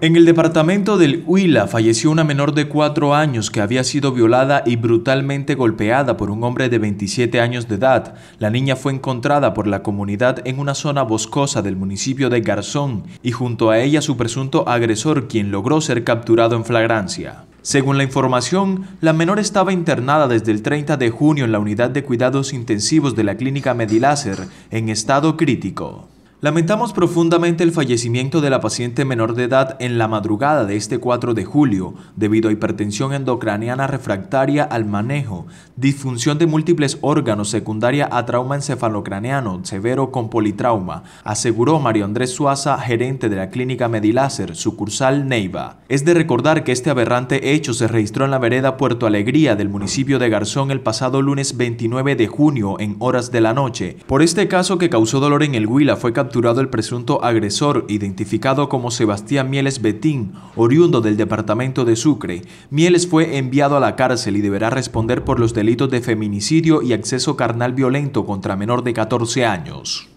En el departamento del Huila falleció una menor de 4 años que había sido violada y brutalmente golpeada por un hombre de 27 años de edad. La niña fue encontrada por la comunidad en una zona boscosa del municipio de Garzón y junto a ella su presunto agresor quien logró ser capturado en flagrancia. Según la información, la menor estaba internada desde el 30 de junio en la unidad de cuidados intensivos de la clínica Mediláser en estado crítico. Lamentamos profundamente el fallecimiento de la paciente menor de edad en la madrugada de este 4 de julio debido a hipertensión endocraniana refractaria al manejo, disfunción de múltiples órganos secundaria a trauma encefalocraniano, severo con politrauma, aseguró Mario Andrés Suaza, gerente de la clínica Medilácer, sucursal Neiva. Es de recordar que este aberrante hecho se registró en la vereda Puerto Alegría del municipio de Garzón el pasado lunes 29 de junio en horas de la noche. Por este caso que causó dolor en el Huila fue capturado el presunto agresor, identificado como Sebastián Mieles Betín, oriundo del departamento de Sucre. Mieles fue enviado a la cárcel y deberá responder por los delitos de feminicidio y acceso carnal violento contra menor de 14 años.